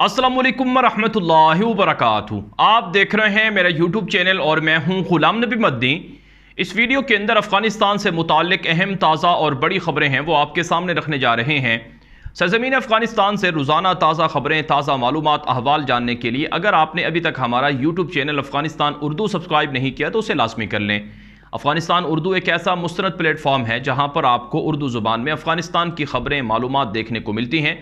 असलम वरहमतुल्ला वरक आप देख रहे हैं मेरा यूट्यूब चैनल और मैं हूं गुलाम नबी मद्दी इस वीडियो के अंदर अफ़गानिस्तान से मुतक अहम ताज़ा और बड़ी ख़बरें हैं वो आपके सामने रखने जा रहे हैं सरजमीन अफ़गानिस्तान से रोज़ाना ताज़ा ख़बरें ताज़ा मालूम अहवाल जानने के लिए अगर आपने अभी तक हमारा YouTube channel Afghanistan Urdu subscribe नहीं किया तो उसे लाजमी कर लें अफ़गानिस्तान उर्दू एक ऐसा मुस्रद प्लेटफॉर्म है जहाँ पर आपको उर्दू ज़ुबान में अफ़गानिस्तान की ख़बरें मालूम देखने को मिलती हैं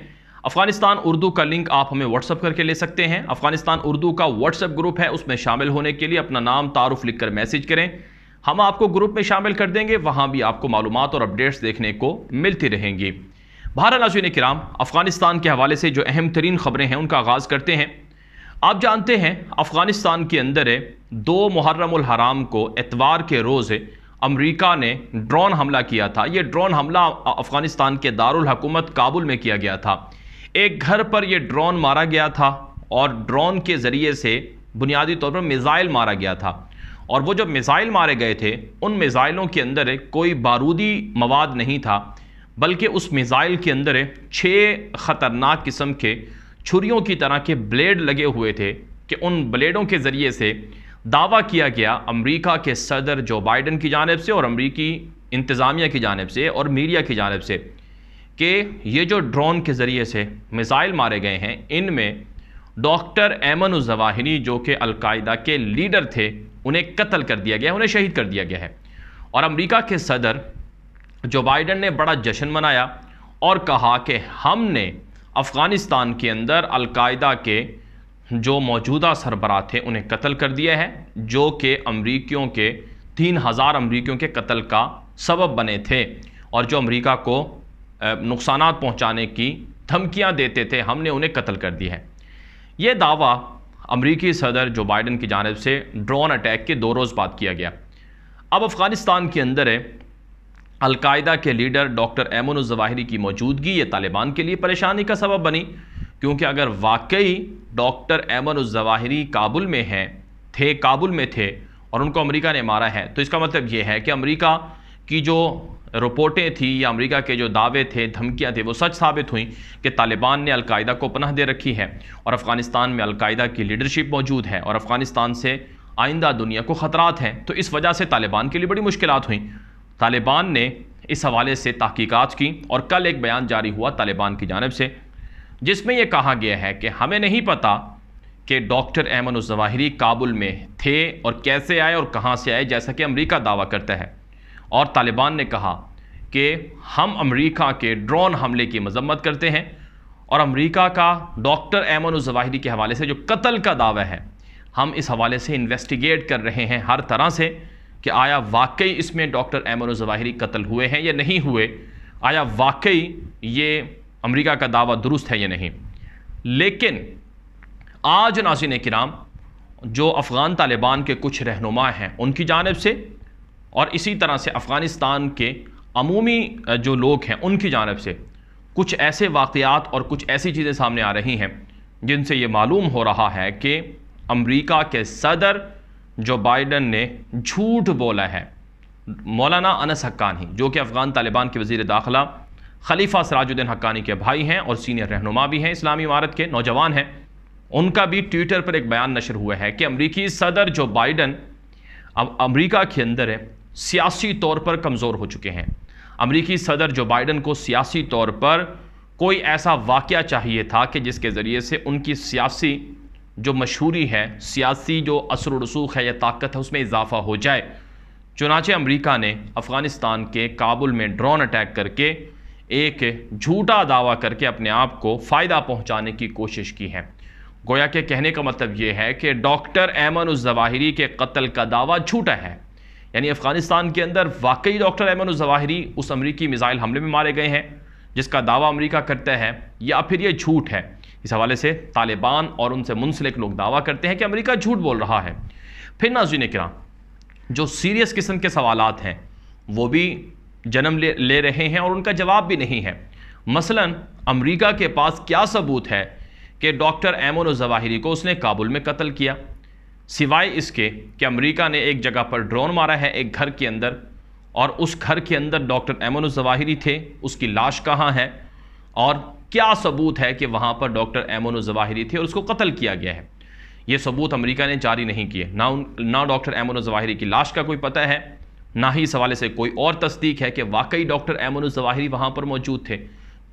अफगानिस्तान उर्दू का लिंक आप हमें व्हाट्सअप करके ले सकते हैं अफगानिस्तान उर्दू का व्हाट्सअप ग्रुप है उसमें शामिल होने के लिए अपना नाम तारुफ लिखकर मैसेज करें हम आपको ग्रुप में शामिल कर देंगे वहाँ भी आपको मालूम और अपडेट्स देखने को मिलती रहेंगी भारत नाजुन कराम अफगानिस्तान के हवाले से जो अहम तरीन खबरें हैं उनका आगाज़ करते हैं आप जानते हैं अफगानिस्तान के अंदर दो मुहर्रम हराम को एतवार के रोज़ अमरीका ने ड्रोन हमला किया था ये ड्रोन हमला अफगानिस्तान के दारुल काबुल में किया गया था एक घर पर यह ड्रोन मारा गया था और ड्रोन के ज़रिए से बुनियादी तौर पर मिज़ाइल मारा गया था और वो जब मिज़ाइल मारे गए थे उन मिज़ाइलों के अंदर कोई बारूदी मवाद नहीं था बल्कि उस मिसाइल के अंदर छः ख़तरनाक किस्म के छुरियों की तरह के ब्लेड लगे हुए थे कि उन ब्लेडों के ज़रिए से दावा किया गया अमेरिका के सदर जो बाइडन की जानब से और अमरीकी इंतज़ामिया की जानब से और मीडिया की जानब से कि ये जो ड्रोन के ज़रिए से मिसाइल मारे गए हैं इनमें डॉक्टर एमन उजवाहिनी जो कि अलकायदा के लीडर थे उन्हें कत्ल कर दिया गया उन्हें शहीद कर दिया गया है और अमेरिका के सदर जो बाइडन ने बड़ा जश्न मनाया और कहा कि हमने अफ़गानिस्तान के अंदर अलकायदा के जो मौजूदा सरबराह थे उन्हें कत्ल कर दिया है जो कि अमरीकियों के तीन हज़ार अमरीकियों के कत्ल का सबब बने थे और जो अमरीका को नुकसान पहुँचाने की धमकियाँ देते थे हमने उन्हें कत्ल कर दिया है ये दावा अमरीकी सदर जो बाइडन की जानब से ड्रोन अटैक के दो रोज़ बाद किया गया अब अफ़गानिस्तान के अंदर है अलकायदा के लीडर डॉक्टर एमन जवाहिरी की मौजूदगी ये तालिबान के लिए परेशानी का सबब बनी क्योंकि अगर वाकई डॉक्टर एमन जवाहिरी काबुल में हैं थे काबुल में थे और उनको अमेरिका ने मारा है तो इसका मतलब ये है कि अमेरिका की जो रिपोर्टें थी या अमेरिका के जो दावे थे धमकियां थे वो सच साबित हुई कि तालिबान ने अलकायदा को पनाह दे रखी है और अफ़गानिस्तान में अलकायदा की लीडरशिप मौजूद है और अफ़गानिस्तान से आइंदा दुनिया को ख़तरात हैं तो इस वजह से तालिबान के लिए बड़ी मुश्किल हुई तालिबान ने इस हवाले से तहकीकात की और कल एक बयान जारी हुआ तालिबान की जानब से जिसमें यह कहा गया है कि हमें नहीं पता कि डॉक्टर एमन जवाहिरी काबुल में थे और कैसे आए और कहाँ से आए जैसा कि अमेरिका दावा करता है और तालिबान ने कहा कि हम अमेरिका के ड्रोन हमले की मजम्मत करते हैं और अमेरिका का डॉक्टर एमन जवाहिरी के हवाले से जो कत्ल का दावा है हम इस हवाले से इन्वेस्टिगेट कर रहे हैं हर तरह से कि आया वाकई इसमें डॉक्टर एमन जवाहिरी कत्ल हुए हैं या नहीं हुए आया वाकई ये अमरीका का दावा दुरुस्त है या नहीं लेकिन आज नाजिन कराम जो अफ़गान तालिबान के कुछ रहनुमा हैं उनकी जानब से और इसी तरह से अफ़गानिस्तान के अमूमी जो लोग हैं उनकी जानब से कुछ ऐसे वाक़ात और कुछ ऐसी चीज़ें सामने आ रही हैं जिनसे ये मालूम हो रहा है कि अमरीका के सदर जो बाइडन ने झूठ बोला है मौलाना अनस हक्कानी जो कि अफ़गान तालिबान के वज़ी दाखिला खलीफा सराजुद्दीन हक्कानी के भाई हैं और सीनियर रहनुमा भी हैं इस्लामी इमारत के नौजवान हैं उनका भी ट्विटर पर एक बयान नशर हुआ है कि अमरीकी सदर जो बाइडन अब अमरीका के अंदर है सियासी तौर पर कमज़ोर हो चुके हैं अमरीकी सदर जो बाइडन को सियासी तौर पर कोई ऐसा वाक़ चाहिए था कि जिसके ज़रिए से उनकी सियासी जो मशहूरी है सियासी जो असर रसूख है या ताकत है उसमें इजाफ़ा हो जाए चुनाचे अमरीका ने अफ़गानिस्तान के काबुल में ड्रोन अटैक करके एक झूठा दावा करके अपने आप को फ़ायदा पहुँचाने की कोशिश की है गोया के कहने का मतलब ये है कि डॉक्टर एमन उस जवाहिरी के कत्ल का दावा झूठा है यानी अफगानिस्तान के अंदर वाकई डॉक्टर एमन जवाहरी उस अमरीकी मिज़ाइल हमले में मारे गए हैं जिसका दावा अमरीका करता है या फिर ये झूठ है इस हवाले से तालिबान और उनसे मुंसलिक लोग दावा करते हैं कि अमरीका झूठ बोल रहा है फिर नाजी ने किरा जो सीरियस किस्म के सवाल हैं वो भी जन्म ले, ले रहे हैं और उनका जवाब भी नहीं है मसलन अमरीका के पास क्या सबूत है कि डॉक्टर एमोन जवाहरी को उसने काबुल में कत्ल किया सिवाय इसके कि अमेरिका ने एक जगह पर ड्रोन मारा है एक घर के अंदर और उस घर के अंदर डॉक्टर एमन जवाहिरी थे उसकी लाश कहाँ है और क्या सबूत है कि वहाँ पर डॉक्टर एमन जवाहिरी थे और उसको कत्ल किया गया है ये सबूत अमेरिका ने जारी नहीं किए ना उन ना डॉक्टर एमन जवाहिरी की लाश का कोई पता है ना ही इस हवाले से कोई और तस्दीक है कि वाकई डॉक्टर एमन जवाहिरी वहाँ पर मौजूद थे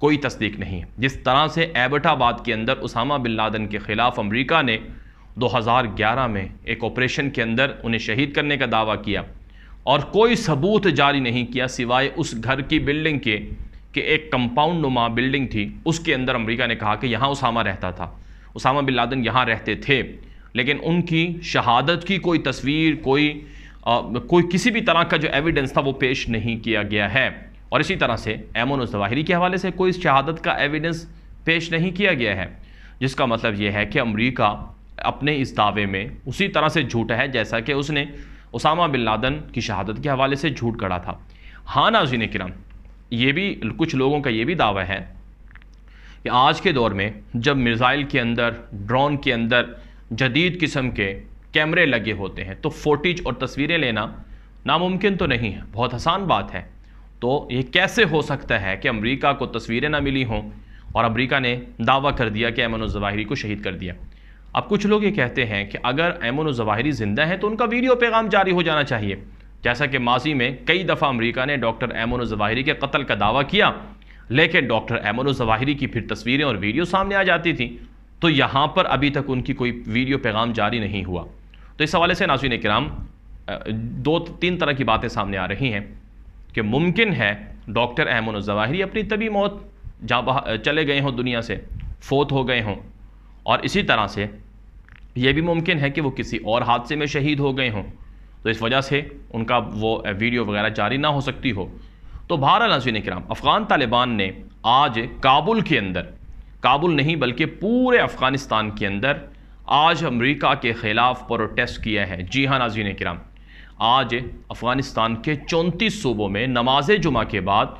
कोई तस्दीक नहीं है जिस तरह से एबटाबाद के अंदर उसामा बिल लादन के ख़िलाफ़ अमरीका ने 2011 में एक ऑपरेशन के अंदर उन्हें शहीद करने का दावा किया और कोई सबूत जारी नहीं किया सिवाय उस घर की बिल्डिंग के कि एक कंपाउंड नुमा बिल्डिंग थी उसके अंदर अमेरिका ने कहा कि यहाँ उसामा रहता था उसामा बिन लादन यहाँ रहते थे लेकिन उनकी शहादत की कोई तस्वीर कोई आ, कोई किसी भी तरह का जो एविडेंस था वो पेश नहीं किया गया है और इसी तरह से एमोन जवाहरी के हवाले से कोई शहादत का एविडेंस पेश नहीं किया गया है जिसका मतलब यह है कि अमरीका अपने इस दावे में उसी तरह से झूठा है जैसा कि उसने उसामा बिन लादन की शहादत के हवाले से झूठ गढ़ा था हाँ नाजीन किरण ये भी कुछ लोगों का ये भी दावा है कि आज के दौर में जब मिज़ाइल के अंदर ड्रोन के अंदर जदीद किस्म के कैमरे लगे होते हैं तो फोटेज और तस्वीरें लेना नामुमकिन तो नहीं है बहुत आसान बात है तो ये कैसे हो सकता है कि अमेरिका को तस्वीरें ना मिली हों और अमेरिका ने दावा कर दिया कि अमन उजवाहरी को शहीद कर दिया अब कुछ लोग ये कहते हैं कि अगर एमन जवाहरी ज़िंदा हैं तो उनका वीडियो पैगाम जारी हो जाना चाहिए जैसा कि माजी में कई दफ़ा अमरीका ने डॉक्टर एमन जवाहरी के कत्ल का दावा किया लेकिन डॉक्टर एमन जवाहरी की फिर तस्वीरें और वीडियो सामने आ जाती थी तो यहाँ पर अभी तक उनकी कोई वीडियो पैगाम जारी नहीं हुआ तो इस हवाले से नाजिन कराम दो तीन तरह की बातें सामने आ रही हैं कि मुमकिन है डॉक्टर एमन जवाहरी अपनी तभी मौत जहाँ चले गए हों दुनिया से फोत हो गए हों और इसी तरह से यह भी मुमकिन है कि वो किसी और हादसे में शहीद हो गए हों तो इस वजह से उनका वो वीडियो वगैरह जारी ना हो सकती हो तो भारत नाजीन कराम अफ़गान तालिबान ने आज काबुल के अंदर काबुल नहीं बल्कि पूरे अफ़गानिस्तान के अंदर आज अमरीका के ख़िलाफ़ प्रोटेस्ट किया है जी हाँ नाजीन कराम आज अफ़गानिस्तान के चौंतीस सूबों में नमाज जुमा के बाद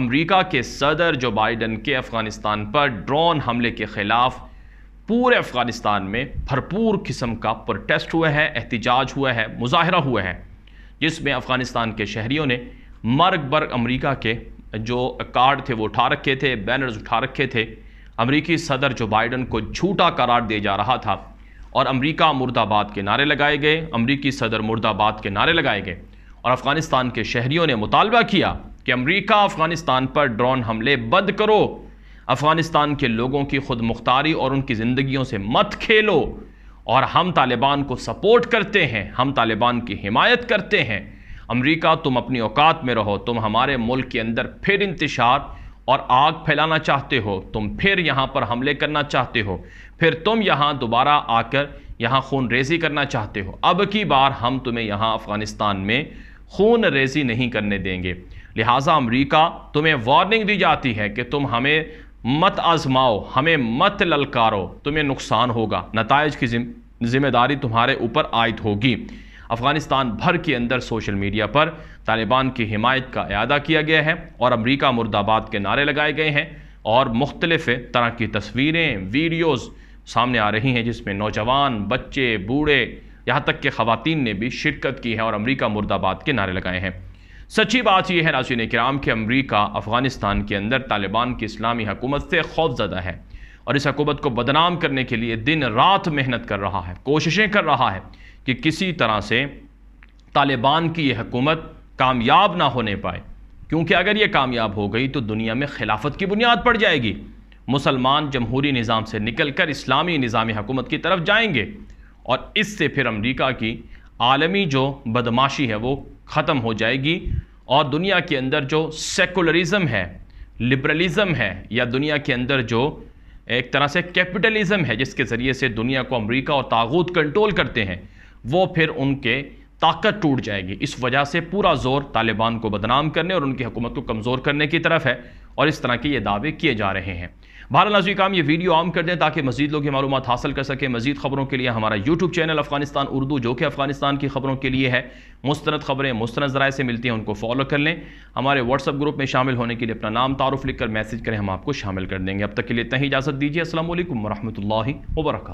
अमरीका के सदर जो बाइडन के अफ़गानिस्तान पर ड्रोन हमले के ख़िलाफ़ पूरे अफ़गानिस्तान में भरपूर किस्म का प्रोटेस्ट हुआ है एहतजाज हुआ है मुजाहरा हुआ है जिसमें अफ़गानिस्तान के शहरीों ने मर्ग बर्ग अमरीका के जो कार्ड थे वो उठा रखे थे बैनर्स उठा रखे थे अमरीकी सदर जो बाइडन को झूठा करार दिया जा रहा था और अमरीका मुर्दाबाद के नारे लगाए गए अमरीकी सदर मुर्दाबाद के नारे लगाए गए और अफ़गानिस्तान के शहरीों ने मुतालबा किया कि अमरीका अफ़गानिस्तान पर ड्रोन हमले बंद करो अफ़गानिस्तान के लोगों की खुद मुख्तारी और उनकी ज़िंदगियों से मत खेलो और हम तालिबान को सपोर्ट करते हैं हम तालिबान की हिमायत करते हैं अमरीका तुम अपनी औकात में रहो तुम हमारे मुल्क के अंदर फिर इंतशार और आग फैलाना चाहते हो तुम फिर यहाँ पर हमले करना चाहते हो फिर तुम यहाँ दोबारा आकर यहाँ खून रेजी करना चाहते हो अब की बार हम तुम्हें यहाँ अफ़गानिस्तान में खून रेजी नहीं करने देंगे लिहाजा अमरीका तुम्हें वार्निंग दी जाती है कि तुम हमें मत आजमाओ हमें मत ललकारो तुम्हें नुकसान होगा नतज की जिम्मेदारी तुम्हारे ऊपर आयत होगी अफगानिस्तान भर के अंदर सोशल मीडिया पर तालिबान की हिमायत का अदा किया गया है और अमरीका मुर्दाबाद के नारे लगाए गए हैं और मुख्तलिफ तरह की तस्वीरें वीडियोज़ सामने आ रही हैं जिसमें नौजवान बच्चे बूढ़े यहाँ तक कि ख़वान ने भी शिरकत की है और अमरीका मुर्दाबाद के नारे लगाए हैं सच्ची बात यह है नाजिन कराम कि अमरीका अफ़गानिस्तान के अंदर तालिबान की इस्लामी हकूमत से खौफजदा है और इस हकूमत को बदनाम करने के लिए दिन रात मेहनत कर रहा है कोशिशें कर रहा है कि किसी तरह से तालिबान की यह हकूमत कामयाब ना होने पाए क्योंकि अगर ये कामयाब हो गई तो दुनिया में खिलाफत की बुनियाद पड़ जाएगी मुसलमान जमहूरी निज़ाम से निकल कर इस्लामी निजामी हकूमत की तरफ जाएंगे और इससे फिर अमरीका की आलमी जो बदमाशी है वो ख़त्म हो जाएगी और दुनिया के अंदर जो सेकुलरिज़म है लिबरलिज़म है या दुनिया के अंदर जो एक तरह से कैपिटलिज़म है जिसके ज़रिए से दुनिया को अमेरिका और तागूत कंट्रोल करते हैं वो फिर उनके ताकत टूट जाएगी इस वजह से पूरा जोर तालिबान को बदनाम करने और उनकी हुकूमत को कमज़ोर करने की तरफ है और इस तरह के ये दावे किए जा रहे हैं भारत नाजी काम ये वीडियो आम कर दें ताकि मजीद लोग ये मालूम हासिल कर सकें मजीद खबरों के लिए हमारा यूट्यूब चैनल अफगानिस्तान उर्दू जो कि अफगानिस्तान की खबरों के लिए है मुस्तरद खबरें मुस्तरद ज़राए से मिलती हैं उनको फॉलो कर लें हमारे व्हाट्सअप ग्रुप में शामिल होने के लिए अपना नाम तारुफ लिखकर मैसेज करें हम आपको शामिल कर देंगे अब तक के लिए तही इजाज़त दीजिए असल वरहमल वर्क